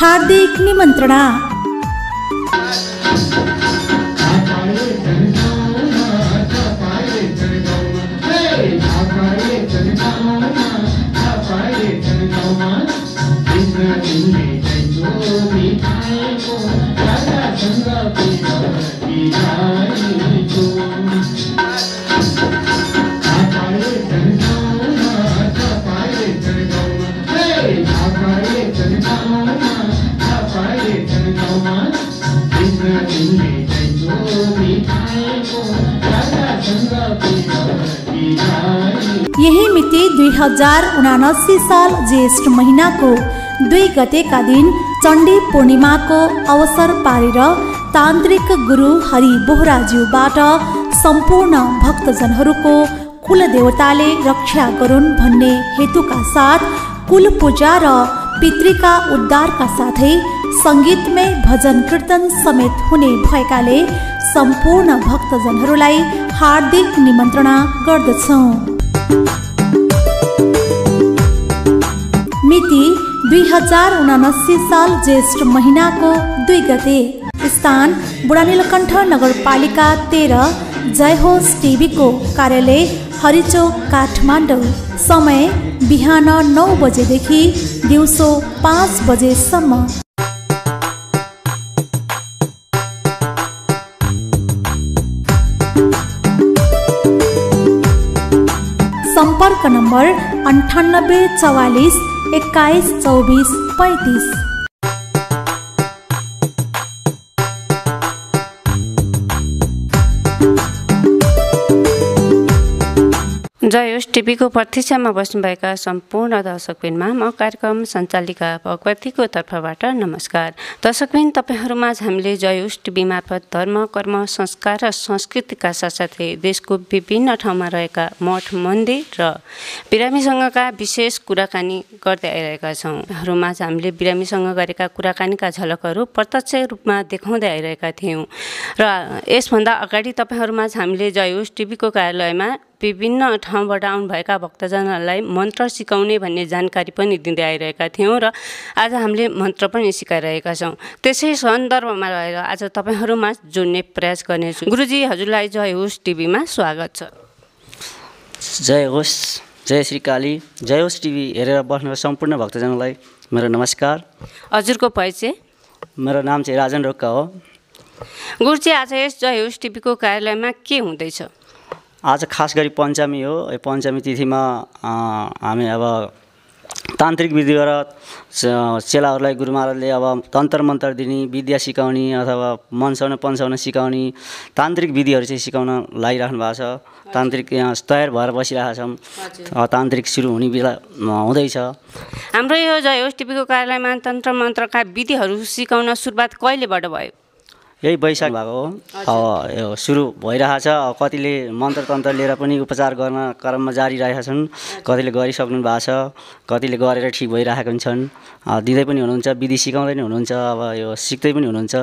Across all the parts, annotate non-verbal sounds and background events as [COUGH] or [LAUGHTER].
हार्दिक निमंत्रणा यही मिति दुई हजार उनासी साल ज्येष्ठ महिनाको दुई गतेका दिन चण्डी पूर्णिमाको अवसर पारेर तान्त्रिक गुरु हरि बोहराज्यूबाट सम्पूर्ण भक्तजनहरूको कुलदेवताले रक्षा गरून् भन्ने हेतुका साथ कुल पूजा र पितृका उद्धारका साथै सङ्गीतमय भजन कीर्तन समेत हुने भएकाले सम्पूर्ण भक्तजनहरूलाई हार्दिक निमन्त्रणा गर्दछौँ मिति दुई हजार उनासी साल ज्येष्ठ महिनाको दुई गते स्थान बुढानीलकण्ठ नगरपालिका तेह्र जय होस टिभीको कार्यालय हरिचोक काठमाडौँ समय बिहान नौ बजेदेखि दिउँसो पाँच बजेसम्म संपर्क नम्बर अन्ठानब्बे चौवालिस एक्काइस चौबिस पैँतिस जय होस् टिभीको प्रतीक्षामा बस्नुभएका सम्पूर्ण दर्शकबिनमा म कार्यक्रम सञ्चालिका भगवतीको तर्फबाट नमस्कार दर्शकबिन तपाईँहरूमा हामीले जय होस् टिभी मार्फत धर्म कर्म संस्कार र संस्कृतिका साथसाथै देशको विभिन्न ठाउँमा रहेका मठ मन्दिर र बिरामीसँगका विशेष कुराकानी गर्दै आइरहेका छौँ हरूमा हामीले बिरामीसँग गरेका कुराकानीका झलकहरू प्रत्यक्ष रूपमा देखाउँदै आइरहेका थियौँ र यसभन्दा अगाडि तपाईँहरूमा हामीले जय होस् टिभीको कार्यालयमा विभिन्न ठाउँबाट आउनुभएका भक्तजनहरूलाई मन्त्र सिकाउने भन्ने जानकारी पनि दिँदै आइरहेका थियौँ र आज हामीले मन्त्र पनि सिकाइरहेका छौँ त्यसै सन्दर्भमा रहेर आज तपाईँहरूमा जोड्ने प्रयास गर्नेछु गुरुजी हजुरलाई जय होस् टिभीमा स्वागत छ जय होस् जय श्री काली जय होस् टिभी हेरेर बस्नु सम्पूर्ण भक्तजनलाई मेरो नमस्कार हजुरको परिचय मेरो नाम चाहिँ राजन रोक्का हो गुरुजी आज यस जय होस् टिभीको कार्यालयमा के हुँदैछ आज खास गरी पञ्चमी हो यो पञ्चमी तिथिमा हामी अब तान्त्रिक विधिबाट चेलाहरूलाई गुरुमाहरूले अब तन्त्र मन्त्र दिने विद्या सिकाउने अथवा मन्साउन पन्साउन सिकाउने तान्त्रिक विधिहरू चाहिँ सिकाउन लागिराख्नु भएको छ तान्त्रिक यहाँ तयार भएर बसिरहेका छौँ तान्त्रिक सुरु हुने बेला हुँदैछ हाम्रो यो जय होस् कार्यालयमा तन्त्र मन्त्रका विधिहरू सिकाउन सुरुवात कहिलेबाट भयो यही बैशाख भएको हो यो सुरु छ कतिले मन्त्र तन्त्र लिएर पनि उपचार गर्न क्रममा जारी रहेका छन् कतिले गरिसक्नु भएको छ कतिले गरेर ठिक भइरहेका छन् दिँदै पनि हुनुहुन्छ विधि सिकाउँदै पनि हुनुहुन्छ अब यो सिक्दै पनि हुनुहुन्छ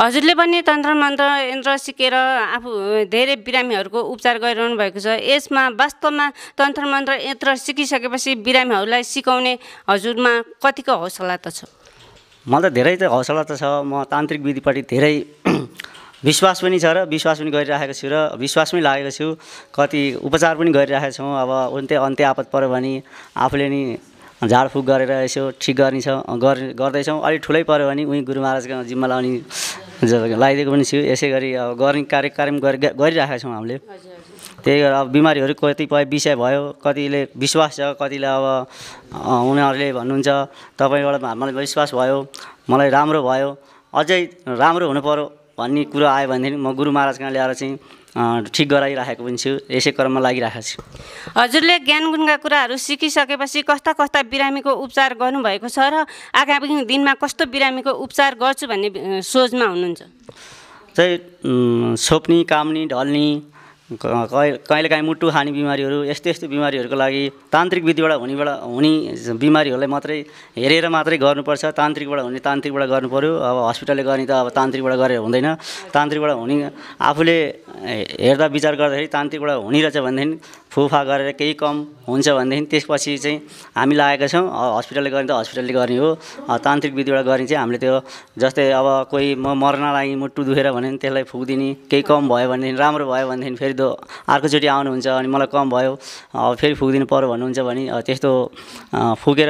हजुरले पनि तन्त्र मन्त्र यन्त्र सिकेर आफू धेरै बिरामीहरूको उपचार गरिरहनु भएको छ यसमा वास्तवमा तन्त्र मन्त्र यन्त्र सिकिसकेपछि बिरामीहरूलाई सिकाउने हजुरमा कतिको हौसला त छ मलाई त धेरै त हौसला त छ म तान्त्रिक विधिपट्टि धेरै [CLEARS THROAT] विश्वास पनि छ र विश्वास पनि गरिरहेको छु र विश्वास पनि लागेको छु कति उपचार पनि गरिरहेको छौँ अब अन्त्य अन्त्य आपत पऱ्यो भने आफूले नि झाडफुक गरेर यसो ठिक गर्नेछ गर् गर्दैछौँ अलिक ठुलै पऱ्यो भने उहीँ गुरु महाराजको जिम्मा लाउने लगाइदिएको पनि छु यसै गरी अब गर्ने कार्य कार्यक्रम गरिराखेका छौँ हामीले त्यही भएर अब बिमारीहरू कतिपय विषय भयो कतिले विश्वास छ कतिले अब उनीहरूले भन्नुहुन्छ तपाईँबाट मलाई विश्वास भयो मलाई राम्रो भयो अझै राम्रो पऱ्यो भन्ने कुरो आयो भनेदेखि म गुरु महाराज कहाँ ल्याएर चाहिँ ठिक गराइराखेको पनि छु यसै क्रममा लागिरहेको छु हजुरले ज्ञान गुणका कुराहरू सिकिसकेपछि कस्ता कस्ता बिरामीको उपचार गर्नुभएको छ र आगामी दिनमा कस्तो बिरामीको उपचार गर्छु भन्ने सोचमा हुनुहुन्छ चाहिँ छोप्ने कामनी ढल्ने कहिले काहीँ मुटु खाने बिमारीहरू यस्तो यस्तो बिमारीहरूको लागि तान्त्रिक विधिबाट हुनेबाट हुने बिमारीहरूलाई मात्रै हेरेर मात्रै गर्नुपर्छ तान्त्रिकबाट हुने तान्त्रिकबाट गर्नु गर्नुपऱ्यो अब हस्पिटलले गर्ने त अब तान्त्रिकबाट गरेर हुँदैन तान्त्रिकबाट हुने आफूले हेर्दा विचार गर्दाखेरि तान्त्रिकबाट हुने रहेछ भनेदेखि फुफा गरेर केही कम हुन्छ भनेदेखि त्यसपछि चाहिँ हामी लागेका छौँ हस्पिटलले गर्ने त हस्पिटलले गर्ने हो तान्त्रिक विधिबाट गर्ने चाहिँ हामीले त्यो जस्तै अब कोही म मर्न लागि मुटु दुखेर भने त्यसलाई फुकिदिने केही कम भयो भनेदेखि राम्रो भयो भनेदेखि फेरि त्यो अर्कोचोटि आउनुहुन्छ अनि मलाई कम भयो अब फेरि फुकिदिनु पऱ्यो भन्नुहुन्छ भने त्यस्तो फुकेर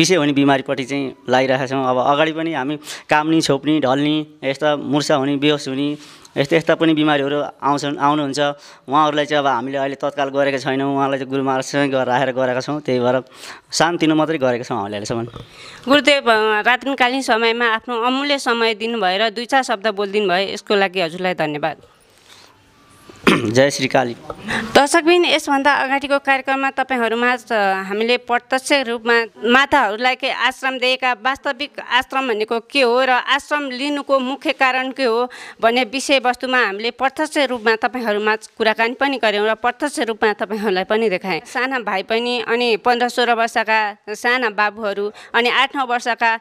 विषय हुने बिमारीपट्टि चाहिँ लागिरहेका छौँ अब अगाडि पनि हामी काम्ने छोप्ने ढल्ने यस्ता मुर्सा हुने बेहोस हुने यस्ता यस्ता पनि बिमारीहरू आउँछन् आउनुहुन्छ उहाँहरूलाई चाहिँ अब हामीले अहिले तत्काल गरेका छैनौँ उहाँलाई चाहिँ गुरु महाराजसँगै राखेर गरेका छौँ त्यही भएर सानोतिनो मात्रै गरेका छौँ हामीले अहिलेसम्म गुरुदेव रात्रिकालीन समयमा आफ्नो अमूल्य समय र दुई चार शब्द बोलिदिनु भयो यसको लागि हजुरलाई धन्यवाद [CLEARS THROAT] जय श्री काली दर्शकबिन यसभन्दा अगाडिको कार्यक्रममा तपाईँहरूमा हामीले प्रत्यक्ष रूपमा माताहरूलाई के आश्रम दिएका वास्तविक आश्रम भनेको के हो र आश्रम लिनुको मुख्य कारण के हो भन्ने विषयवस्तुमा हामीले प्रत्यक्ष रूपमा तपाईँहरूमा कुराकानी पनि गऱ्यौँ र प्रत्यक्ष रूपमा तपाईँहरूलाई पनि देखाएँ साना भाइ पनि अनि पन्ध्र सोह्र वर्षका साना बाबुहरू अनि आठ नौ वर्षका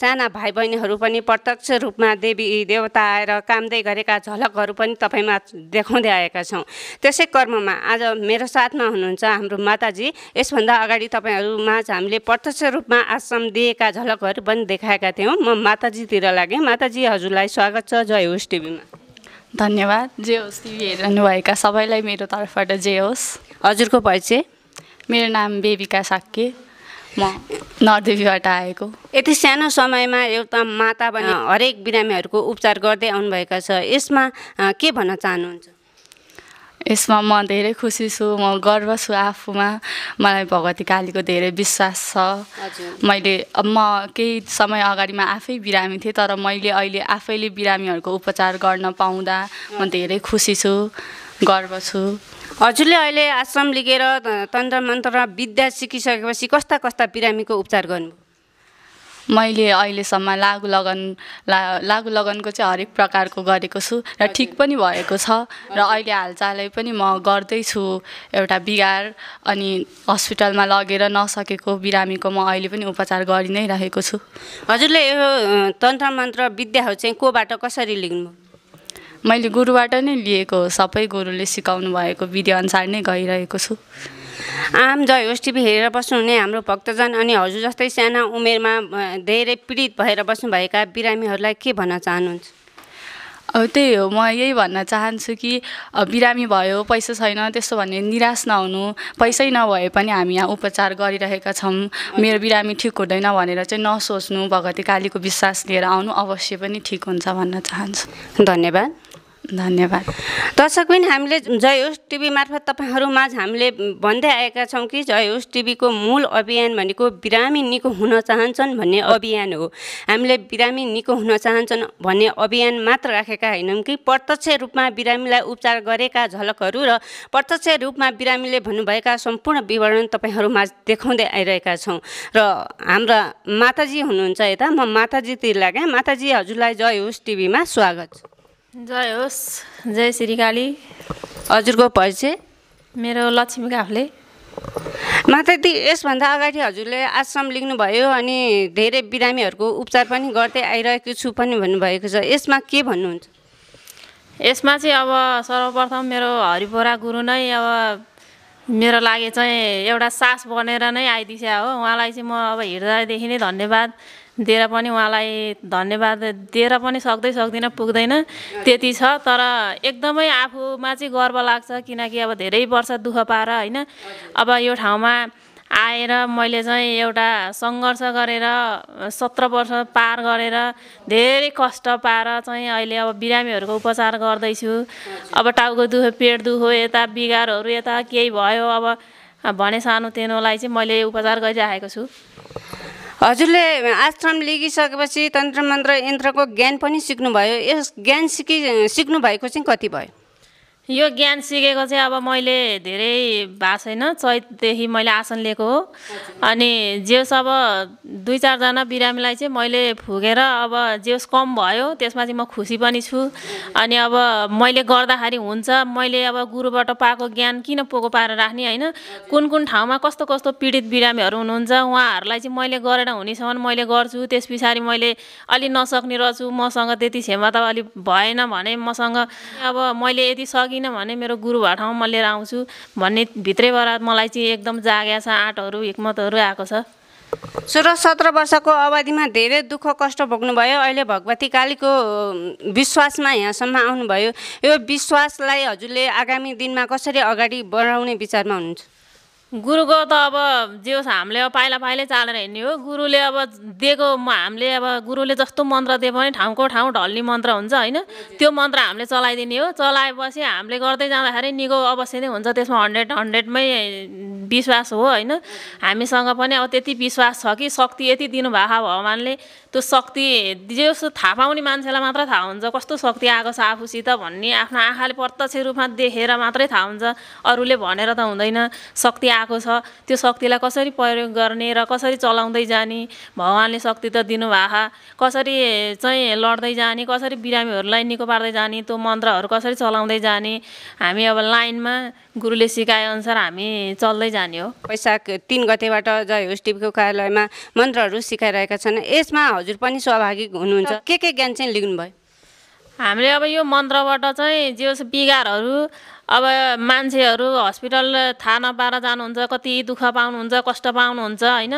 साना भाइ बहिनीहरू पनि प्रत्यक्ष रूपमा देवी देवता आएर कामदै गरेका झलकहरू पनि तपाईँमा देखाउँदै आए गएका छौँ त्यसै क्रममा आज मेरो साथमा हुनुहुन्छ हाम्रो माताजी यसभन्दा अगाडि तपाईँहरूमा हामीले प्रत्यक्ष रूपमा आश्रम दिएका झलकहरू पनि देखाएका थियौँ म माताजीतिर लागेँ माताजी हजुरलाई स्वागत छ जय होस् टिभीमा धन्यवाद जे होस् टिभी हेरिरहनुभएका सबैलाई मेरो तर्फबाट जे होस् हजुरको परिचय मेरो नाम बेबिका साक्य म नर्देवीबाट आएको यति सानो समयमा एउटा माता भने हरेक बिरामीहरूको उपचार गर्दै आउनुभएका छ यसमा के भन्न चाहनुहुन्छ यसमा म धेरै खुसी छु म गर्व छु आफूमा मलाई भगवती कालीको धेरै विश्वास छ मैले म केही समय अगाडिमा आफै बिरामी थिएँ तर मैले अहिले आफैले बिरामीहरूको उपचार गर्न पाउँदा म धेरै खुसी छु गर्व छु हजुरले अहिले आश्रम लिगेर तन्त्र मन्त्र विद्या सिकिसकेपछि कस्ता कस्ता बिरामीको उपचार गर्नु मैले अहिलेसम्म लागु लगन ला लागु लगनको चाहिँ हरेक प्रकारको गरेको छु र ठिक पनि भएको छ र अहिले हालचालै पनि म गर्दैछु एउटा बिगार अनि हस्पिटलमा लगेर नसकेको बिरामीको म अहिले पनि उपचार गरि नै रहेको छु हजुरले यो तन्त्र मन्त्र विद्याहरू चाहिँ कोबाट कसरी लिनु मैले गुरुबाट नै लिएको सबै गुरुले सिकाउनु भएको विधिअनुसार नै गइरहेको छु आम जय होस् टिभी हेरेर बस्नुहुने हाम्रो भक्तजन अनि हजुर जस्तै सानो उमेरमा धेरै पीडित भएर बस्नुभएका बिरामीहरूलाई के भन्न चाहनुहुन्छ अब त्यही हो म यही भन्न चाहन्छु कि बिरामी भयो पैसा छैन त्यस्तो भन्ने निराश नहुनु पैसै नभए पनि हामी यहाँ उपचार गरिरहेका छौँ मेरो बिरामी ठिक हुँदैन भनेर चाहिँ नसोच्नु भगवती कालीको विश्वास लिएर आउनु अवश्य पनि ठिक हुन्छ भन्न चाहन्छु धन्यवाद धन्यवाद दर्शकबिन हामीले जय होस् टिभी मार्फत तपाईँहरूमाझ हामीले भन्दै आएका छौँ कि जय होस् टिभीको मूल अभियान भनेको बिरामी निको हुन चाहन्छन् भन्ने अभियान हो हामीले बिरामी निको हुन चाहन्छन् भन्ने अभियान मात्र राखेका होइनौँ कि प्रत्यक्ष रूपमा बिरामीलाई उपचार गरेका झलकहरू र प्रत्यक्ष रूपमा बिरामीले भन्नुभएका सम्पूर्ण विवरण तपाईँहरूमाझ देखाउँदै आइरहेका छौँ र हाम्रा माताजी हुनुहुन्छ यता म माताजीतिर लागेँ माताजी हजुरलाई जय होस् टिभीमा स्वागत जय होस् जय श्री काली हजुरको परिचय मेरो लक्ष्मी काफले त यसभन्दा अगाडि हजुरले आश्रम लिनुभयो अनि धेरै बिरामीहरूको उपचार पनि गर्दै आइरहेको छु पनि भन्नुभएको छ यसमा के भन्नुहुन्छ यसमा चाहिँ अब सर्वप्रथम मेरो हरिपोरा गुरु नै अब मेरो लागि चाहिँ एउटा सास बनेर नै आइदिस्या हो उहाँलाई चाहिँ म अब हृदयदेखि नै धन्यवाद दिएर पनि उहाँलाई धन्यवाद दिएर पनि सक्दै सक्दिनँ पुग्दैन त्यति छ तर एकदमै आफूमा चाहिँ गर्व लाग्छ किनकि अब धेरै वर्ष दुःख पाएर होइन अब यो ठाउँमा आएर मैले चाहिँ एउटा सङ्घर्ष गरेर सत्र वर्ष पार गरेर धेरै कष्ट पाएर चाहिँ अहिले अब बिरामीहरूको उपचार गर्दैछु अब टाउको दुःख पेट दुखो यता बिगारहरू यता केही भयो अब भने सानो तेनोलाई चाहिँ मैले उपचार गरिराखेको छु हजुरले आश्रम लिगिसकेपछि तन्त्र मन्त्र यन्त्रको ज्ञान पनि सिक्नुभयो यस ज्ञान सिकि सिक्नु भएको चाहिँ कति भयो यो ज्ञान सिकेको चाहिँ अब मैले धेरै भएको छैन चैतदेखि मैले आसन लिएको हो अनि जेस अब दुई चारजना बिरामीलाई चाहिँ मैले फुगेर अब जेस कम भयो त्यसमा चाहिँ म खुसी पनि छु अनि अब मैले गर्दाखेरि हुन्छ मैले अब गुरुबाट पाएको ज्ञान किन पोको पारेर राख्ने होइन कुन कुन ठाउँमा कस्तो कस्तो पीडित बिरामीहरू हुनुहुन्छ उहाँहरूलाई चाहिँ मैले गरेर हुनेसम्म मैले गर्छु त्यस पछाडि मैले अलि नसक्ने रहेछु मसँग त्यति क्षमता अलि भएन भने मसँग अब मैले यति सकि किनभने मेरो गुरु ठाउँ म लिएर आउँछु भन्ने भित्रैबाट मलाई चाहिँ एकदम जाग्या छ आँटहरू हिक्मतहरू आएको छ सोह्र सत्र वर्षको अवधिमा धेरै दुःख कष्ट भोग्नुभयो अहिले भगवती कालीको विश्वासमा यहाँसम्म आउनुभयो यो विश्वासलाई हजुरले आगामी दिनमा कसरी अगाडि बढाउने विचारमा हुनुहुन्छ गुरुको त अब जे होस् हामीले अब पाइला पाइलै चालेर हिँड्ने हो गुरुले अब दिएको हामीले अब गुरुले जस्तो मन्त्र दिए पनि ठाउँको ठाउँ ढल्ने मन्त्र हुन्छ होइन त्यो मन्त्र हामीले चलाइदिने हो चलाएपछि हामीले गर्दै जाँदाखेरि निको अवश्य नै हुन्छ त्यसमा हन्ड्रेड हन्ड्रेडमै विश्वास हो होइन हामीसँग पनि अब त्यति विश्वास छ कि शक्ति यति दिनुभएको भगवान्ले त्यो शक्ति जे जस्तो थाहा पाउने मान्छेलाई मात्र थाहा हुन्छ कस्तो शक्ति आएको छ आफूसित भन्ने आफ्नो आँखाले प्रत्यक्ष रूपमा देखेर मात्रै थाहा हुन्छ अरूले भनेर त हुँदैन शक्ति आएको आएको छ त्यो शक्तिलाई कसरी प्रयोग गर्ने र कसरी चलाउँदै जाने भगवान्ले शक्ति त दिनुभएको कसरी चाहिँ लड्दै जाने कसरी बिरामीहरूलाई निको पार्दै जाने त्यो मन्त्रहरू कसरी चलाउँदै जाने हामी अब लाइनमा गुरुले सिकाए अनुसार हामी चल्दै जाने हो वैशाख तिन गतेबाट जय होस् कार्यालयमा मन्त्रहरू सिकाइरहेका छन् यसमा हजुर पनि सहभागी हुनुहुन्छ के के ज्ञान चाहिँ लिनुभयो हामीले अब यो मन्त्रबाट चाहिँ जे बिगारहरू अब मान्छेहरू हस्पिटल थाहा नपाएर जानुहुन्छ कति दुःख पाउनुहुन्छ कष्ट पाउनुहुन्छ होइन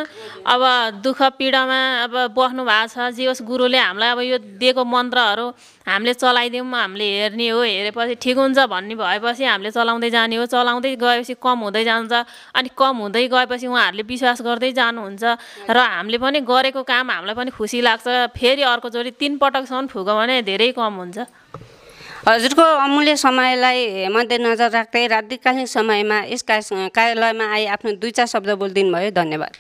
अब दुःख पीडामा अब बस्नु भएको छ जे होस् गुरुले हामीलाई अब यो दिएको मन्त्रहरू हामीले चलाइदिउँ हामीले हेर्ने हो हेरेपछि ठिक हुन्छ भन्ने भएपछि हामीले चलाउँदै जाने हो चलाउँदै गएपछि कम हुँदै जान्छ अनि कम हुँदै गएपछि उहाँहरूले विश्वास गर्दै जानुहुन्छ र हामीले पनि गरेको काम हामीलाई पनि खुसी लाग्छ फेरि अर्कोचोटि तिनपटकसम्म पटकसम्म फुग्यो भने धेरै कम हुन्छ हजुरको अमूल्य समयलाई मध्यनजर राख्दै रात्रिकालीन समयमा यस कार्यालयमा आई आफ्नो दुई चार शब्द बोलिदिनु भयो धन्यवाद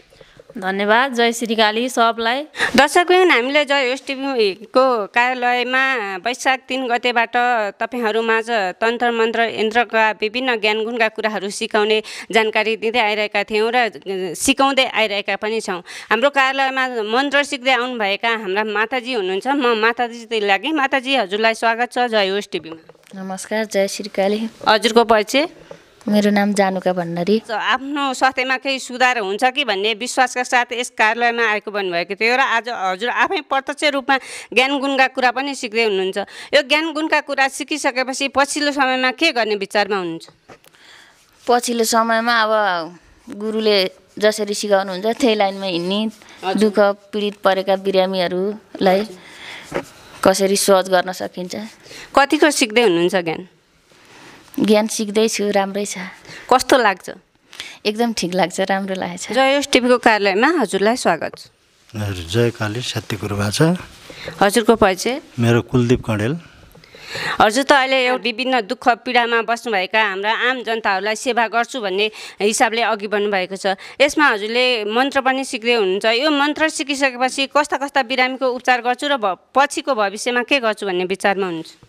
धन्यवाद जय श्री काली सबलाई दर्शकबिन हामीले जय होस् टिभीको कार्यालयमा वैशाख तिन गतेबाट तपाईँहरूमाझ तन्त्र मन्त्र यन्त्रका विभिन्न ज्ञान गुणका कुराहरू सिकाउने जानकारी दिँदै आइरहेका थियौँ र सिकाउँदै आइरहेका पनि छौँ हाम्रो कार्यालयमा मन्त्र सिक्दै आउनुभएका हाम्रा माताजी हुनुहुन्छ म माताजी लागि माताजी हजुरलाई स्वागत छ जय होस् टिभीमा नमस्कार जय श्री काली हजुरको परिचय मेरो नाम जानुका भण्डारी आफ्नो स्वास्थ्यमा केही सुधार हुन्छ कि भन्ने विश्वासका साथ यस कार्यालयमा आएको भन्नुभएको थियो र आज हजुर आफै प्रत्यक्ष रूपमा ज्ञान गुणका कुरा पनि सिक्दै हुनुहुन्छ यो ज्ञान गुणका कुरा सिकिसकेपछि पछिल्लो समयमा के गर्ने विचारमा हुनुहुन्छ पछिल्लो समयमा अब गुरुले जसरी सिकाउनुहुन्छ त्यही लाइनमा हिँड्ने दुःख पीडित परेका बिरामीहरूलाई कसरी सहज गर्न सकिन्छ कतिको सिक्दै हुनुहुन्छ ज्ञान ज्ञान सिक्दैछु राम्रै छ कस्तो लाग्छ एकदम ठिक लाग्छ राम्रो लागेको छ जय टिभीको कार्यालयमा हजुरलाई स्वागत छ जय काली सत्य गुरु भाषा हजुरको परिचय मेरो कुलदीप कँडेल हजुर त अहिले यो विभिन्न दुःख पीडामा बस्नुभएका हाम्रा आम जनताहरूलाई सेवा गर्छु भन्ने हिसाबले अघि भएको छ यसमा हजुरले मन्त्र पनि सिक्दै हुनुहुन्छ यो मन्त्र सिकिसकेपछि कस्ता कस्ता बिरामीको उपचार गर्छु र पछिको भविष्यमा के गर्छु भन्ने विचारमा हुनुहुन्छ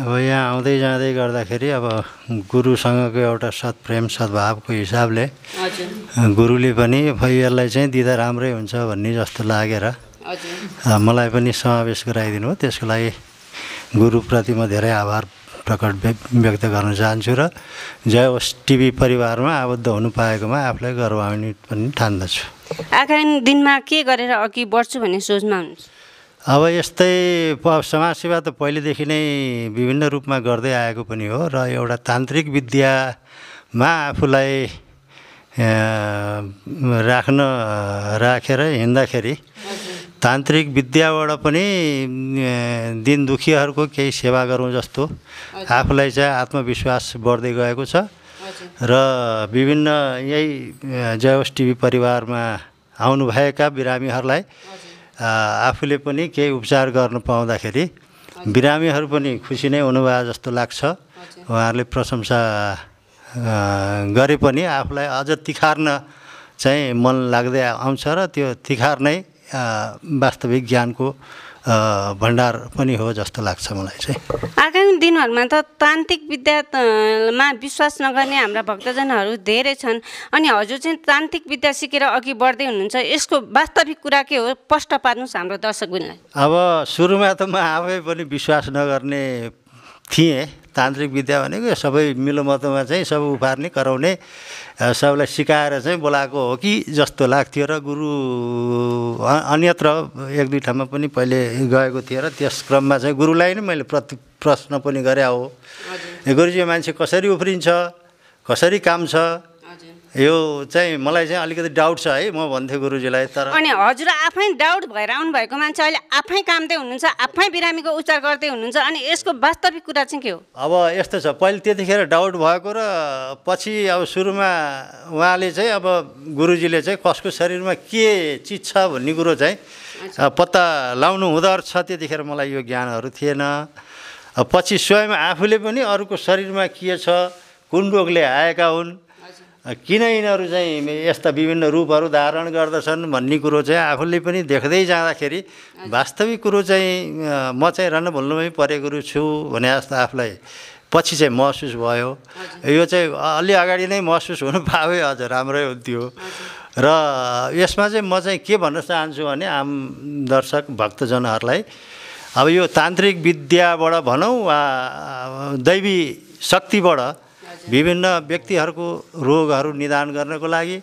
अब यहाँ आउँदै जाँदै गर्दाखेरि अब गुरुसँगको एउटा सत्प्रेम सद्भावको हिसाबले गुरुले पनि यसलाई चाहिँ दिँदा राम्रै हुन्छ भन्ने जस्तो लागेर मलाई पनि समावेश गराइदिनु हो त्यसको लागि गुरुप्रति म धेरै आभार प्रकट व्यक्त गर्न चाहन्छु र जय होस् टिभी परिवारमा आबद्ध हुनु पाएकोमा आफूलाई गर्वान्वित पनि ठान्दछु आगामी दिनमा के गरेर अघि बढ्छु भन्ने सोचमा हुन्छ अब यस्तै समाजसेवा त पहिलेदेखि नै विभिन्न रूपमा गर्दै आएको पनि हो र एउटा तान्त्रिक विद्यामा आफूलाई राख्न राखेर हिँड्दाखेरि तान्त्रिक विद्याबाट पनि दिन दुखीहरूको केही सेवा गरौँ जस्तो आफूलाई चाहिँ आत्मविश्वास बढ्दै गएको छ र विभिन्न यही जयवस टिभी परिवारमा आउनुभएका बिरामीहरूलाई आफूले पनि केही उपचार गर्नु पाउँदाखेरि बिरामीहरू पनि खुसी नै हुनुभयो जस्तो लाग्छ उहाँहरूले प्रशंसा गरे पनि आफूलाई अझ तिखार्न चाहिँ मन लाग्दै आउँछ र त्यो तिखार नै वास्तविक ज्ञानको भण्डार पनि हो जस्तो लाग्छ मलाई चाहिँ आगामी दिनहरूमा त तान्त्रिक विद्यामा विश्वास नगर्ने हाम्रा भक्तजनहरू धेरै छन् अनि हजुर चाहिँ तान्त्रिक विद्या सिकेर अघि बढ्दै हुनुहुन्छ यसको वास्तविक कुरा के हो स्पष्ट पार्नुहोस् हाम्रो दर्शकबिनलाई अब सुरुमा त म आफै पनि विश्वास नगर्ने थिएँ तान्त्रिक विद्या भनेको यो सबै मिलोमतोमा चाहिँ सबै उफार्ने कराउने सबलाई सिकाएर चाहिँ बोलाएको हो कि जस्तो लाग्थ्यो र गुरु अन्यत्र एक दुई ठाउँमा पनि पहिले गएको थिएँ र त्यस क्रममा चाहिँ गुरुलाई नै मैले प्रति प्रश्न पनि गरे हो गुरुजी मान्छे कसरी उफ्रिन्छ कसरी काम छ यो चाहिँ मलाई चाहिँ अलिकति डाउट छ है म भन्थेँ गुरुजीलाई तर अनि हजुर आफै डाउट भएर आउनुभएको मान्छे अहिले आफै कामदै हुनुहुन्छ आफै बिरामीको उपचार गर्दै हुनुहुन्छ अनि यसको वास्तविक कुरा चाहिँ के हो अब यस्तो छ पहिले त्यतिखेर डाउट भएको र पछि अब सुरुमा उहाँले चाहिँ अब गुरुजीले चाहिँ कसको शरीरमा के चिज छ भन्ने कुरो चाहिँ पत्ता लाउनु हुँदो रहेछ त्यतिखेर मलाई यो ज्ञानहरू थिएन पछि स्वयं आफूले पनि अरूको शरीरमा के छ कुन रोगले आएका हुन् किन यिनीहरू चाहिँ यस्ता विभिन्न रूपहरू धारण गर्दछन् भन्ने कुरो चाहिँ आफूले पनि देख्दै जाँदाखेरि वास्तविक कुरो चाहिँ म चाहिँ रणभुल्नुमै परेको छु भने जस्तो आफूलाई पछि चाहिँ महसुस भयो यो चाहिँ अलि अगाडि नै महसुस हुनु पाए अझ राम्रै हुन्थ्यो र यसमा चाहिँ म चाहिँ के भन्न चाहन्छु भने आम दर्शक भक्तजनहरूलाई अब यो तान्त्रिक विद्याबाट भनौँ वा दैवी शक्तिबाट विभिन्न व्यक्तिहरूको रोगहरू निदान गर्नको लागि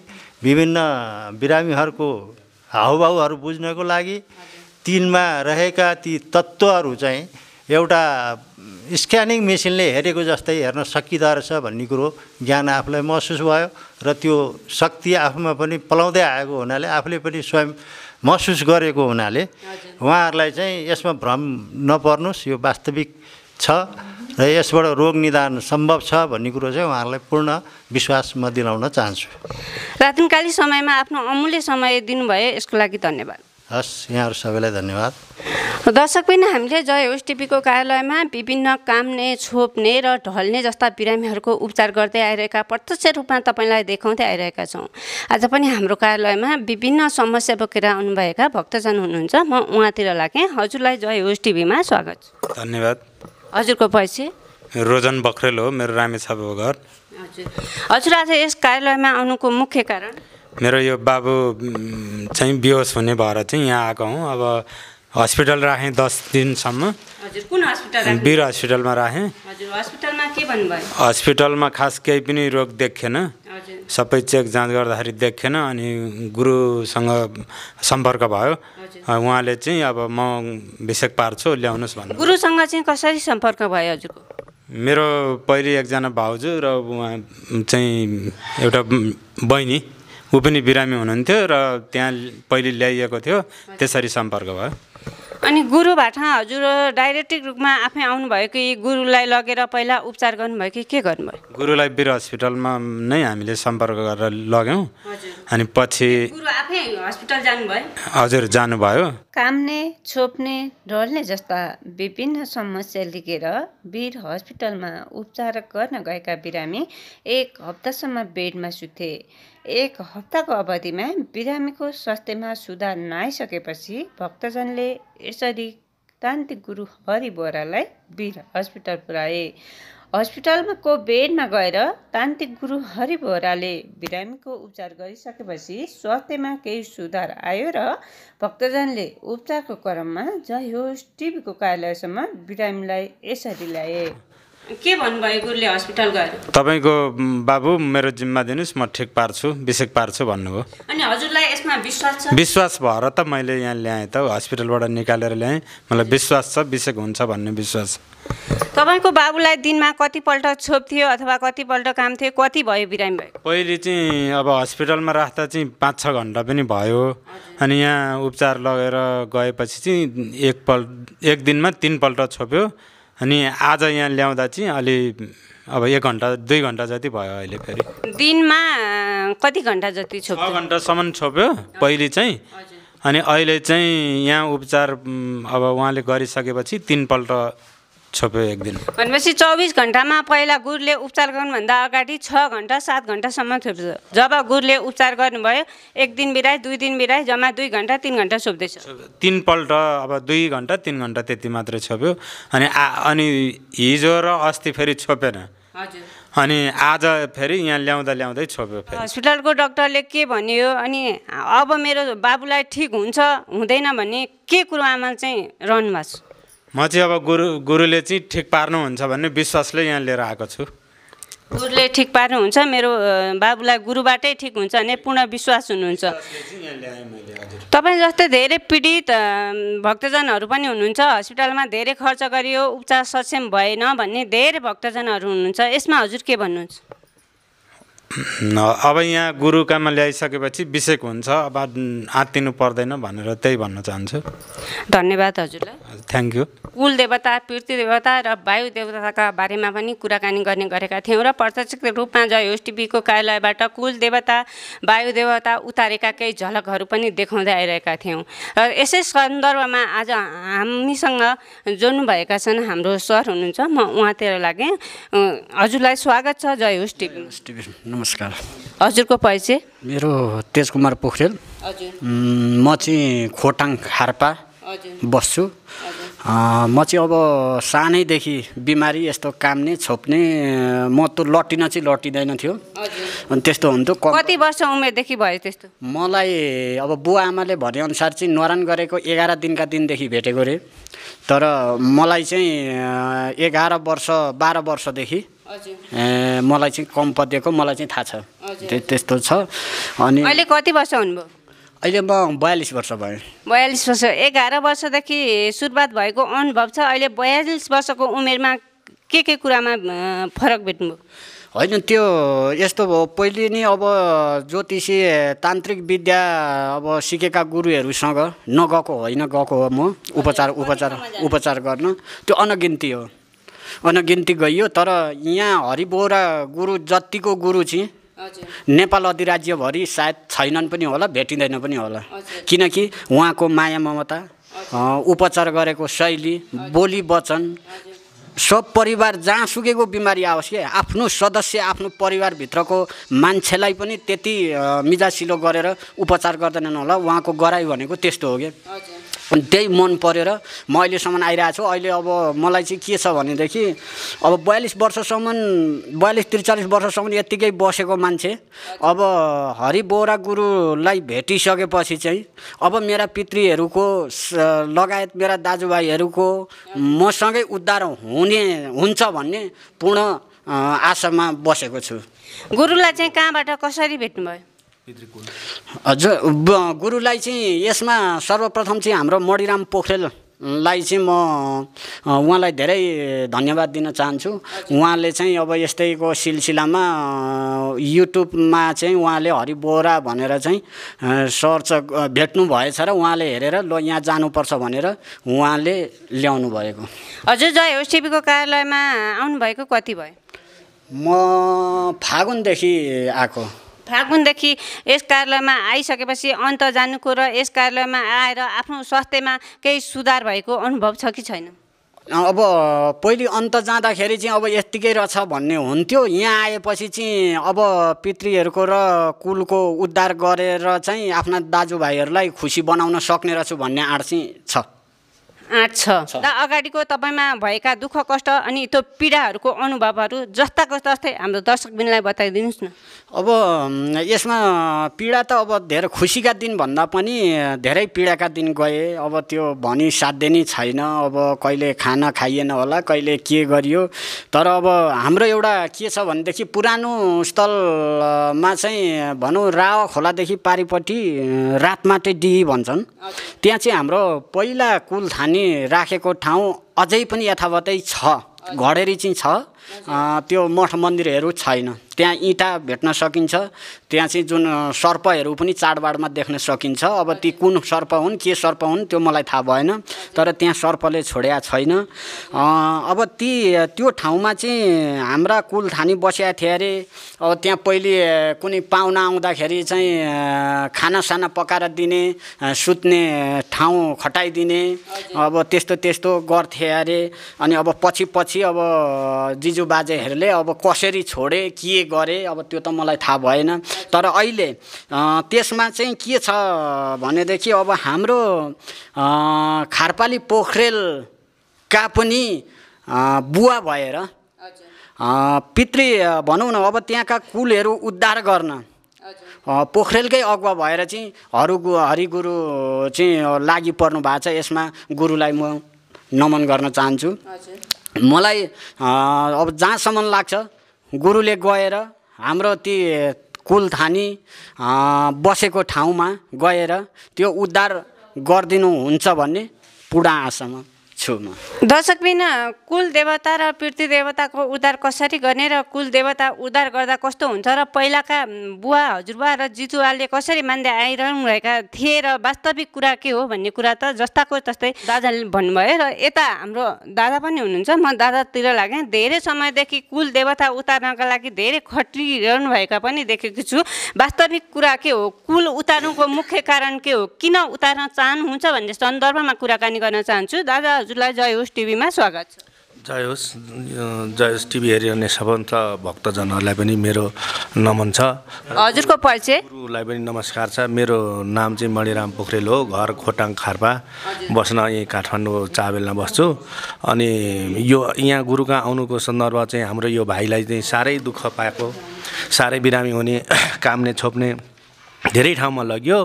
विभिन्न बिरामीहरूको हाउभाउहरू बुझ्नको लागि तिनमा रहेका ती तत्त्वहरू चाहिँ एउटा स्क्यानिङ मेसिनले हेरेको जस्तै हेर्न सकिँदो रहेछ भन्ने कुरो ज्ञान आफूलाई महसुस भयो र त्यो शक्ति आफूमा पनि पलाउँदै आएको हुनाले आफूले पनि स्वयं महसुस गरेको हुनाले उहाँहरूलाई चाहिँ यसमा भ्रम नपर्नुहोस् यो वास्तविक छ र यसबाट रोग निदान सम्भव छ भन्ने कुरो चाहिँ उहाँहरूलाई पूर्ण विश्वास म दिलाउन चाहन्छु रातिनकाली समयमा आफ्नो अमूल्य समय दिनुभयो यसको लागि धन्यवाद हस् यहाँहरू सबैलाई धन्यवाद दर्शक पनि हामीले जय होस् टिभीको कार्यालयमा विभिन्न काम्ने छोप्ने र ढल्ने जस्ता बिरामीहरूको उपचार गर्दै आइरहेका प्रत्यक्ष रूपमा तपाईँलाई देखाउँदै आइरहेका छौँ आज पनि हाम्रो कार्यालयमा विभिन्न समस्या बोकेर आउनुभएका भक्तजन हुनुहुन्छ म उहाँतिर लागेँ हजुरलाई जय होस् टिभीमा स्वागत धन्यवाद हजुरको पछि रोजन बखरेल हो मेरो रामेछापो घर हजुर आज यस कार्यालयमा आउनुको मुख्य कारण मेरो यो बाबु चाहिँ बिहोस हुने भएर चाहिँ यहाँ आएको हौँ अब हस्पिटल राखेँ दस दिनसम्म कुन वीर हस्पिटलमा राखेँ हस्पिटलमा खास केही पनि रोग देखेन सबै चेक जाँच गर्दाखेरि देखेन अनि गुरुसँग सम्पर्क भयो उहाँले चाहिँ अब म भिषेक पार्छु ल्याउनुहोस् भन्नु गुरुसँग चाहिँ कसरी सम्पर्क भयो हजुरको मेरो पहिले एकजना भाउजू र उहाँ चाहिँ एउटा बहिनी ऊ पनि बिरामी हुनुहुन्थ्यो र त्यहाँ पहिले ल्याइएको थियो त्यसरी सम्पर्क भयो अनि गुरुबाट हजुर डाइरेक्टिक रूपमा आफै आउनुभयो कि गुरुलाई लगेर पहिला उपचार गर्नुभयो कि के गर्नुभयो गुरुलाई वीर हस्पिटलमा नै हामीले सम्पर्क गरेर लग्यौँ अनि पछि हस्पिटल जानुभयो हजुर जानुभयो काम्ने छोप्ने ढल्ने जस्ता विभिन्न समस्या लिएर वीर हस्पिटलमा उपचार गर्न गएका बिरामी एक हप्तासम्म बेडमा सुते एक हप्ताको अवधिमा बिरामीको स्वास्थ्यमा सुधार नआइसकेपछि भक्तजनले यसरी तान्त्रिक गुरु हरि बोरालाई वीर हस्पिटल पुऱ्याए हस्पिटलको बेडमा गएर तान्त्रिक गुरु हरिभोराले बिरामीको उपचार गरिसकेपछि स्वास्थ्यमा केही सुधार आयो र भक्तजनले उपचारको क्रममा जय होस् टिभीको कार्यालयसम्म बिरामीलाई यसरी ल्याए के भन्नुभयो गुरुले हस्पिटल गएर तपाईँको बाबु मेरो जिम्मा दिनुहोस् म ठिक पार्छु बिसेक पार्छु भन्नुभयो अनि हजुरलाई यसमा विश्वास छ विश्वास भएर त मैले यहाँ ल्याएँ त हस्पिटलबाट निकालेर ल्याएँ मलाई विश्वास छ बिसेक हुन्छ भन्ने विश्वास छ तपाईँको बाबुलाई दिनमा कतिपल्ट छोप्थ्यो अथवा कतिपल्ट काम थियो कति भयो बिरामी भयो पहिले चाहिँ अब हस्पिटलमा राख्दा चाहिँ पाँच छ घन्टा पनि भयो अनि यहाँ उपचार लगेर गएपछि चाहिँ एकपल्ट एक दिनमा तिनपल्ट छोप्यो अनि आज यहाँ ल्याउँदा चाहिँ अलि अब एक घन्टा दुई घन्टा जति भयो अहिले फेरि दिनमा कति घन्टा जति छोप्यो छ घन्टासम्म छोप्यो पहिले चाहिँ अनि अहिले चाहिँ यहाँ उपचार अब उहाँले गरिसकेपछि तिनपल्ट छोप्यो एक दिन भनेपछि चौबिस घन्टामा पहिला गुरुले उपचार गर्नुभन्दा अगाडि छ घन्टा सात घन्टासम्म छोप्छ जब गुरुले उपचार गर्नुभयो एक दिन बिराए दुई दिन बिराए जम्मा दुई घन्टा तिन घन्टा छोप्दैछ तिनपल्ट अब दुई घन्टा तिन घन्टा त्यति मात्रै छोप्यो अनि आ अनि हिजो र अस्ति फेरि छोपेन हजुर अनि आज फेरि यहाँ ल्याउँदा ल्याउँदै छोप्यो हस्पिटलको डक्टरले के भन्यो अनि अब मेरो बाबुलाई ठिक हुन्छ हुँदैन भने के कुरो आमा चाहिँ रहनु भएको म चाहिँ अब गुरु गुरुले चाहिँ ठिक पार्नुहुन्छ भन्ने विश्वासले यहाँ लिएर आएको छु गुरुले ठिक पार्नुहुन्छ मेरो बाबुलाई गुरुबाटै ठिक हुन्छ भने पूर्ण विश्वास हुनुहुन्छ तपाईँ जस्तै धेरै पीडित भक्तजनहरू पनि हुनुहुन्छ हस्पिटलमा धेरै खर्च गरियो उपचार सक्षम भएन भन्ने धेरै भक्तजनहरू हुनुहुन्छ यसमा हजुर के भन्नुहुन्छ अब यहाँ गुरुकामा ल्याइसकेपछि विषेक हुन्छ अब आत्तिनु पर्दैन भनेर त्यही भन्न चाहन्छु धन्यवाद हजुरलाई थ्याङ्क यू कुल देवता पृथ्वी देवता र वायु देवताका बारेमा पनि कुराकानी गर्ने गरेका थियौँ र प्रत्यक्ष रूपमा जय होस् कार्यालयबाट कुल देवता वायु देवता उतारेका केही झलकहरू पनि देखाउँदै आइरहेका थियौँ र यसै सन्दर्भमा आज हामीसँग जोड्नुभएका छन् हाम्रो सर हुनुहुन्छ म उहाँतिर लागेँ हजुरलाई स्वागत छ जय होस् नमस्कार हजुरको परिचय मेरो तेजकुमार पोखरेल म चाहिँ खोटाङ खारपा बस्छु म चाहिँ अब सानैदेखि बिमारी यस्तो काम नै छोप्ने म त लटिन चाहिँ लटिँदैन थियो अनि त्यस्तो हुन्थ्यो कति वर्ष उमेरदेखि भयो त्यस्तो मलाई अब बुवा आमाले भनेअनुसार चाहिँ नरान गरेको एघार दिनका दिनदेखि भेटेको रे तर मलाई चाहिँ एघार वर्ष बाह्र वर्षदेखि मलाई चाहिँ कम परिदिएको मलाई चाहिँ थाहा छ त्यस्तो छ अनि अहिले कति वर्ष हुनुभयो अहिले म बयालिस वर्ष भएँ बयालिस वर्ष एघार वर्षदेखि सुरुवात भएको अनुभव छ अहिले बयालिस वर्षको उमेरमा के के कुरामा फरक भेट्नुभयो होइन त्यो यस्तो भयो पहिले नि अब ज्योतिषी तान्त्रिक विद्या अब सिकेका गुरुहरूसँग नगएको होइन गएको हो म उपचार उपचार उपचार गर्न त्यो अनगिन्ती हो अनगिन्ती गइयो तर यहाँ हरिबोरा गुरु जतिको गुरु चाहिँ नेपाल अधिराज्यभरि सायद छैनन् पनि होला भेटिँदैन पनि होला किनकि उहाँको माया ममता उपचार गरेको शैली बोली वचन सब परिवार जहाँ सुकेको बिमारी आओस् क्या आफ्नो सदस्य आफ्नो परिवारभित्रको मान्छेलाई पनि त्यति मिजासिलो गरेर उपचार गर्दैनन् होला उहाँको गराई भनेको त्यस्तो हो क्या अनि त्यही मन परेर म अहिलेसम्म आइरहेको छु अहिले अब मलाई चाहिँ के छ भनेदेखि अब बयालिस वर्षसम्म बयालिस त्रिचालिस वर्षसम्म यत्तिकै बसेको मान्छे अब हरि बोरा गुरुलाई भेटिसकेपछि चाहिँ अब मेरा पितृहरूको लगायत मेरा दाजुभाइहरूको मसँगै उद्धार हुने हुन्छ भन्ने पूर्ण आशामा बसेको छु गुरुलाई चाहिँ कहाँबाट कसरी भेट्नुभयो हजुर गुरुलाई चाहिँ यसमा सर्वप्रथम चाहिँ हाम्रो मणिराम पोखरेललाई चाहिँ म उहाँलाई धेरै धन्यवाद दिन चाहन्छु उहाँले चाहिँ अब यस्तैको सिलसिलामा युट्युबमा चाहिँ उहाँले हरिबोरा भनेर चाहिँ सर्च भेट्नु भएछ र उहाँले हेरेर ल यहाँ जानुपर्छ भनेर उहाँले ल्याउनु भएको हजुर जय होस् टिभीको कार्यालयमा आउनुभएको कति भयो म फागुनदेखि आएको फागुनदेखि यस कार्यालयमा आइसकेपछि अन्त जानुको र यस कार्यालयमा आएर आफ्नो स्वास्थ्यमा केही सुधार भएको अनुभव छ कि छैन अब पहिले अन्त जाँदाखेरि चाहिँ अब यत्तिकै रहेछ भन्ने हुन्थ्यो यहाँ आएपछि चाहिँ अब पितृहरूको र कुलको उद्धार गरेर चाहिँ आफ्ना दाजुभाइहरूलाई खुसी बनाउन सक्ने रहेछु भन्ने आँट चाहिँ छ आँट छ र अगाडिको तपाईँमा भएका दुःख कष्ट अनि त्यो पीडाहरूको अनुभवहरू जस्ताको जस्तै हाम्रो दर्शकबिनलाई बताइदिनुहोस् न अब यसमा पीडा त अब धेरै खुसीका दिनभन्दा पनि धेरै पीडाका दिन गए अब त्यो भनी साध्य नै छैन अब कहिले खाना खाइएन होला कहिले के गरियो तर अब हाम्रो एउटा के छ भनेदेखि पुरानो स्थलमा चाहिँ भनौँ राव खोलादेखि पारिपट्टि रातमाटे डिही भन्छन् त्यहाँ चाहिँ हाम्रो पहिला कुल थाने राखेको ठाउँ अझै पनि यथावतै छ घडेरी चाहिँ छ त्यो मठ मन्दिरहरू छैन त्यहाँ इँटा भेट्न सकिन्छ त्यहाँ चाहिँ जुन सर्पहरू पनि चाडबाडमा देख्न सकिन्छ अब ती कुन सर्प हुन् के सर्प हुन् त्यो मलाई थाहा भएन तर त्यहाँ सर्पले छोड्या छैन अब ती त्यो ठाउँमा चाहिँ हाम्रा कुलथानी बस्या थिए अरे अब त्यहाँ पहिले कुनै पाहुना आउँदाखेरि चाहिँ खानासाना पकाएर दिने सुत्ने ठाउँ खटाइदिने अब त्यस्तो त्यस्तो गर्थे अरे अनि अब पछि पछि अब जिज बाजेहरूले अब कसरी छोडे के गरे अब त्यो त मलाई थाहा भएन तर अहिले त्यसमा चाहिँ के छ भनेदेखि अब हाम्रो खारपाली पोखरेलका पनि बुवा भएर पितृ भनौँ न अब त्यहाँका कुलहरू उद्धार गर्न पोखरेलकै अगुवा भएर चाहिँ हरु हरिगुरु चाहिँ लागि पर्नु भएको छ यसमा गुरुलाई म नमन गर्न चाहन्छु मलाई अब जहाँसम्म लाग्छ गुरुले गएर हाम्रो ती कुलथानी बसेको ठाउँमा गएर त्यो उद्धार हुन्छ भन्ने पुरा आशामा छु म दर्शकबिन कुल देवता र पृथ्वी देवताको उद्धार कसरी गर्ने र कुल देवता उद्धार गर्दा कस्तो हुन्छ र पहिलाका बुवा हजुरबा र जिजुवाले कसरी मान्दै आइरहनुभएका थिए र वास्तविक कुरा के हो भन्ने कुरा त जस्ताको जस्तै दादाले भन्नुभयो र यता हाम्रो दादा पनि हुनुहुन्छ म दादातिर लागेँ धेरै समयदेखि कुल देवता उतार्नका लागि धेरै भएका पनि देखेको छु वास्तविक कुरा के हो कुल उतार्नुको मुख्य कारण के हो किन उतार्न चाहनुहुन्छ भन्ने सन्दर्भमा कुराकानी गर्न चाहन्छु दादा हजुरलाई जय होस् टिभीमा स्वागत छ जय होस् जय होस् टिभी हेरिरहने सबन्त भक्तजनहरूलाई पनि मेरो नमन छ हजुरको परिचय गुरुलाई पनि नमस्कार छ मेरो नाम चाहिँ मणिराम पोखरेल हो घर खोटाङ खार्पा बस्न यहीँ काठमाडौँ चाबेलमा बस्छु अनि यो यहाँ गुरुका आउनुको सन्दर्भ चाहिँ हाम्रो यो भाइलाई चाहिँ साह्रै दुःख पाएको साह्रै बिरामी हुने [CLEARS THROAT] कामले छोप्ने धेरै ठाउँमा लग्यो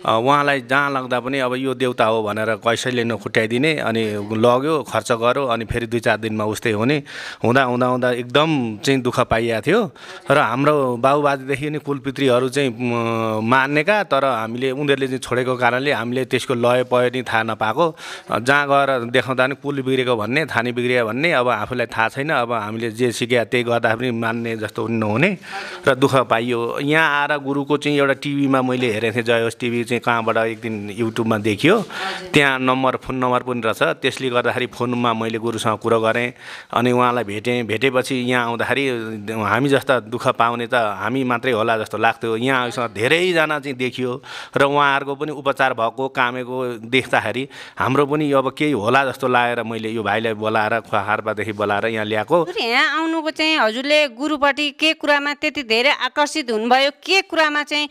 उहाँलाई जहाँ लाग्दा पनि अब यो देउता हो भनेर कसैले नखुट्याइदिने अनि लग्यो खर्च गर्यो अनि फेरि दुई चार दिनमा उस्तै हुने हुँदा हुँदा हुँदा एकदम चाहिँ दुःख पाइएको थियो र हाम्रो बाबुबाजेदेखि नै कुलपितृहरू चाहिँ मान्नेका तर हामीले उनीहरूले चाहिँ छोडेको कारणले हामीले त्यसको लय पय नि थाहा नपाएको जहाँ गएर देखाउँदा नि कुल बिग्रेको भन्ने थानी बिग्रियो भन्ने अब आफूलाई थाहा छैन अब हामीले जे सिक्या त्यही गर्दा पनि मान्ने जस्तो नहुने र दुःख पाइयो यहाँ आएर गुरुको चाहिँ एउटा टिभीमा मैले हेरेको थिएँ जय होस् टिभी चाहिँ कहाँबाट एक दिन युट्युबमा देखियो त्यहाँ नम्बर फोन नम्बर पनि रहेछ त्यसले गर्दाखेरि फोनमा मैले गुरुसँग कुरो गरेँ अनि उहाँलाई भेटेँ भेटेपछि यहाँ आउँदाखेरि हामी जस्ता दुःख पाउने त हामी मात्रै होला जस्तो लाग्थ्यो यहाँ धेरैजना चाहिँ देखियो र उहाँहरूको पनि उपचार भएको कामेको देख्दाखेरि हाम्रो पनि अब केही होला जस्तो लागेर मैले यो भाइलाई बोलाएर खुवाहारपादेखि बोलाएर यहाँ ल्याएको यहाँ आउनुको चाहिँ हजुरले गुरुपट्टि के कुरामा त्यति धेरै आकर्षित हुनुभयो के कुरामा चाहिँ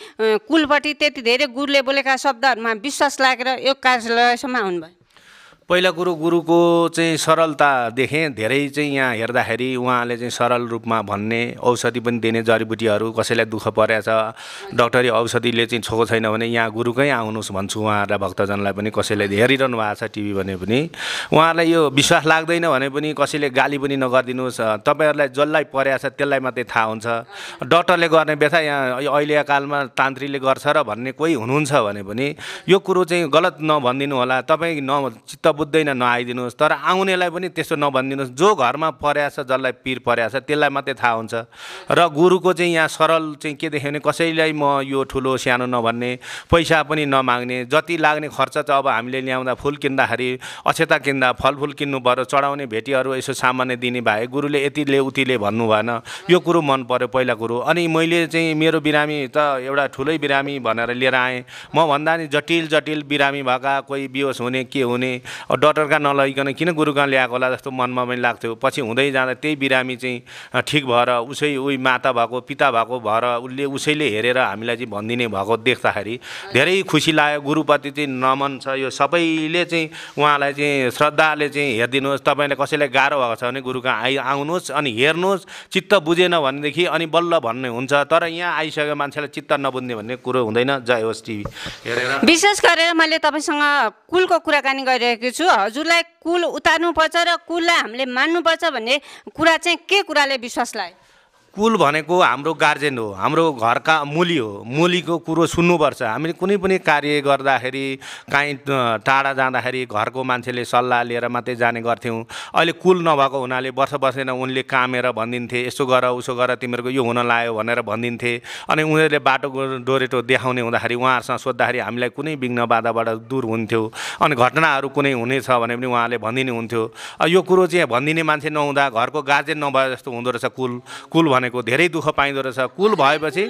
कुलपट्टि त्यति धेरै गुरुले बोलेका शब्दहरूमा विश्वास लागेर यो कार्यालयसम्म आउनुभयो पहिला कुरो गुरुको चाहिँ सरलता देखेँ धेरै चाहिँ यहाँ हेर्दाखेरि उहाँले चाहिँ सरल रूपमा भन्ने औषधि पनि दिने जडीबुटीहरू कसैलाई दुःख परेको छ डक्टरी औषधिले चाहिँ छोएको छैन भने यहाँ गुरुकै आउनुहोस् भन्छु उहाँहरूलाई भक्तजनलाई पनि कसैले हेरिरहनु भएको छ टिभी भने पनि उहाँहरूलाई यो विश्वास लाग्दैन भने पनि कसैले गाली पनि नगरिदिनुहोस् तपाईँहरूलाई जसलाई परेको छ त्यसलाई मात्रै थाहा हुन्छ डक्टरले गर्ने व्यथा यहाँ अहिलेका कालमा तान्त्रिकले गर्छ र भन्ने कोही हुनुहुन्छ भने पनि यो कुरो चाहिँ गलत नभनिदिनु होला तपाईँ न चित्त बुझ्दैन नआइदिनुहोस् तर आउनेलाई पनि त्यस्तो नभनिदिनुहोस् जो घरमा परेछ छ जसलाई पिर पर्या छ त्यसलाई मात्रै थाहा हुन्छ र गुरुको चाहिँ यहाँ सरल चाहिँ के देख्यो भने कसैलाई म यो ठुलो सानो नभन्ने पैसा पनि नमाग्ने जति लाग्ने खर्च त अब हामीले ल्याउँदा फुल किन्दाखेरि अक्षता किन्दा फलफुल किन्नु पऱ्यो चढाउने भेटीहरू यसो सामान्य दिने भए गुरुले यतिले उतिले भन्नु भएन यो कुरो मन पऱ्यो पहिला कुरो अनि मैले चाहिँ मेरो बिरामी त एउटा ठुलै बिरामी भनेर लिएर आएँ म भन्दा नि जटिल जटिल बिरामी भएका कोही बिहोस हुने के हुने डक्टरका नलगिकन किन कहाँ ल्याएको होला जस्तो मनमा पनि लाग्थ्यो पछि हुँदै जाँदा त्यही बिरामी चाहिँ ठिक भएर उसै उही माता भएको पिता भएको भएर उसले उसैले हेरेर हामीलाई चाहिँ भनिदिने भएको देख्दाखेरि धेरै खुसी लाग्यो गुरुपति चाहिँ नमन छ यो सबैले चाहिँ उहाँलाई चाहिँ श्रद्धाले चाहिँ हेरिदिनुहोस् तपाईँले कसैलाई गाह्रो भएको छ भने गुरुका आइ आउनुहोस् अनि हेर्नुहोस् चित्त बुझेन भनेदेखि अनि बल्ल भन्ने हुन्छ तर यहाँ आइसकेको मान्छेलाई चित्त नबुझ्ने भन्ने कुरो हुँदैन जय होस् टिभी हेरेर विशेष गरेर मैले तपाईँसँग कुलको कुराकानी गरिरहेको छु छु हजुरलाई कुल उतार्नुपर्छ र कुललाई हामीले मान्नुपर्छ भन्ने कुरा चाहिँ के कुराले विश्वास लाग्यो कुल भनेको हाम्रो गार्जेन हो हाम्रो घरका मुली हो मुलीको कुरो सुन्नुपर्छ हामीले कुनै पनि कार्य गर्दाखेरि काहीँ टाढा जाँदाखेरि घरको मान्छेले सल्लाह लिएर मात्रै जाने गर्थ्यौँ अहिले कुल नभएको हुनाले वर्ष बसेन उनले कामेर भनिदिन्थे यसो गर उसो गर तिमीहरूको यो हुन लाग्यो भनेर भनिदिन्थे अनि उनीहरूले बाटो डोरेटो देखाउने हुँदाखेरि उहाँहरूसँग सोद्धाखेरि हामीलाई कुनै विघ्न बाधाबाट दूर हुन्थ्यो अनि घटनाहरू कुनै हुनेछ भने पनि उहाँले भनिदिनु हुन्थ्यो यो कुरो चाहिँ भनिदिने मान्छे नहुँदा घरको गार्जेन नभए जस्तो हुँदो रहेछ कुल कुल भनेको भनेको धेरै दुःख पाइँदो रहेछ कुल भएपछि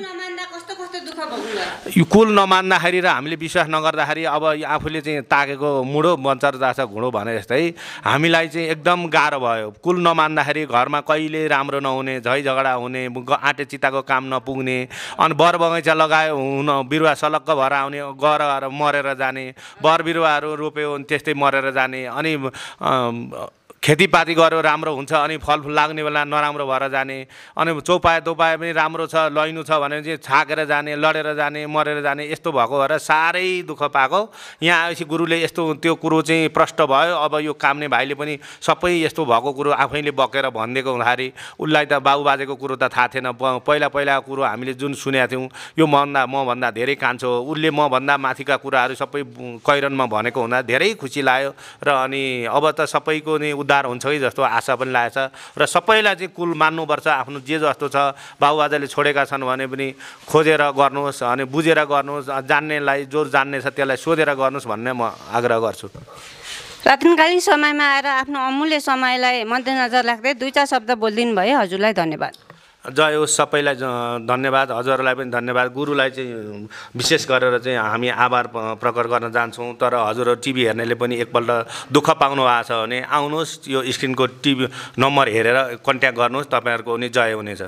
यो कुल नमान्दाखेरि र हामीले विश्वास नगर्दाखेरि अब आफूले चाहिँ ताकेको मुडो बन्चर जाछ घुँडो भने जस्तै हामीलाई चाहिँ एकदम गाह्रो भयो कुल नमान्दाखेरि घरमा कहिले राम्रो नहुने झै झगडा हुने आँटे चिताको काम नपुग्ने अनि बर बगैँचा लगायो हुन बिरुवा सलक्क भएर आउने गर मरेर जाने बर बिरुवाहरू रोप्यो त्यस्तै मरेर जाने अनि खेतीपाती गऱ्यो राम्रो हुन्छ अनि फलफुल लाग्ने बेला नराम्रो भएर जाने अनि चौपाए दोपाए पनि राम्रो छ लैनु छ भने चाहिँ छाकेर जाने लडेर जाने मरेर जाने यस्तो भएको भएर साह्रै दुःख पाएको यहाँ आएपछि गुरुले यस्तो त्यो कुरो चाहिँ प्रष्ट भयो अब यो कामने भाइले पनि सबै यस्तो भएको कुरो आफैले बकेर भनिदिएको हुँदाखेरि उसलाई त बाजेको कुरो त थाहा थिएन पहिला पहिलाको कुरो हामीले जुन सुनेको थियौँ यो मन्दा मभन्दा धेरै कान्छो उसले मभन्दा माथिका कुराहरू सबै कैरनमा भनेको हुँदा धेरै खुसी लाग्यो र अनि अब त सबैको नै उद्धार हुन्छ कि जस्तो आशा पनि लागेको छ र सबैलाई चाहिँ कुल मान्नुपर्छ आफ्नो जे जस्तो छ बाबुआजाले छोडेका छन् भने पनि खोजेर गर्नुहोस् अनि बुझेर गर्नुहोस् जान्नेलाई जो जान्ने छ त्यसलाई सोधेर गर्नुहोस् भन्ने म आग्रह गर्छु रात्रिकालीन समयमा आएर आफ्नो अमूल्य समयलाई मध्यनजर राख्दै दुई चार शब्द बोलिदिनु भयो हजुरलाई धन्यवाद जय होस् सबैलाई धन्यवाद हजुरहरूलाई पनि धन्यवाद गुरुलाई चाहिँ विशेष गरेर चाहिँ हामी आभार प्रकट गर्न जान्छौँ तर हजुरहरू टिभी हेर्नेले पनि एकपल्ट दुःख पाउनु भएको छ भने आउनुहोस् यो स्क्रिनको टिभी नम्बर हेरेर कन्ट्याक्ट गर्नुहोस् तपाईँहरूको नि जय हुनेछ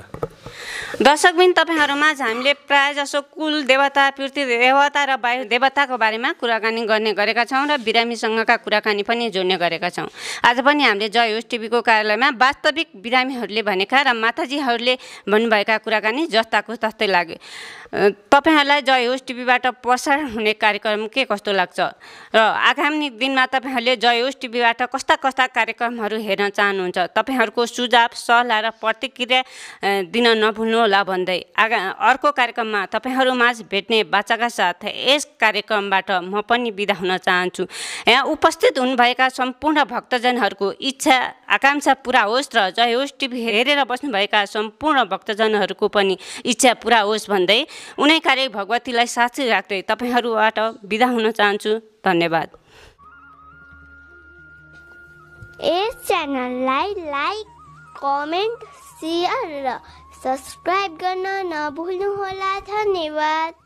दर्शकबिन तपाईँहरूमा हामीले जसो कुल देवता पृथ्वी देवता र वायु देवताको बारेमा कुराकानी गर्ने गरेका छौँ र बिरामीसँगका कुराकानी पनि जोड्ने गरेका छौँ आज पनि हामीले जय होस् टिभीको कार्यालयमा वास्तविक बिरामीहरूले भनेका र माताजीहरूले भन्नुभएका कुराकानी जस्ताको तस्तै लाग्यो तपाईँहरूलाई जय होस् टिभीबाट प्रसारण हुने कार्यक्रम के कस्तो लाग्छ र आगामी दिनमा तपाईँहरूले जय होस् टिभीबाट कस्ता कस्ता कार्यक्रमहरू हेर्न चाहनुहुन्छ तपाईँहरूको सुझाव सल्लाह र प्रतिक्रिया दिन नभुल्नुहोला भन्दै आगा अर्को कार्यक्रममा तपाईँहरूमाझ भेट्ने बाचाका साथ यस कार्यक्रमबाट म पनि विदा हुन चाहन्छु यहाँ उपस्थित हुनुभएका सम्पूर्ण भक्तजनहरूको इच्छा आकाङ्क्षा पुरा होस् र जय होस् टिभी हेरेर बस्नुभएका सम्पूर्ण भक्तजनहरूको पनि इच्छा पुरा होस् भन्दै उनै कार्य भगवतीलाई साक्षी राख्दै तपाईँहरूबाट बिदा हुन चाहन्छु धन्यवाद यस च्यानललाई लाइक कमेन्ट सेयर र सब्सक्राइब गर्न नभुल्नुहोला धन्यवाद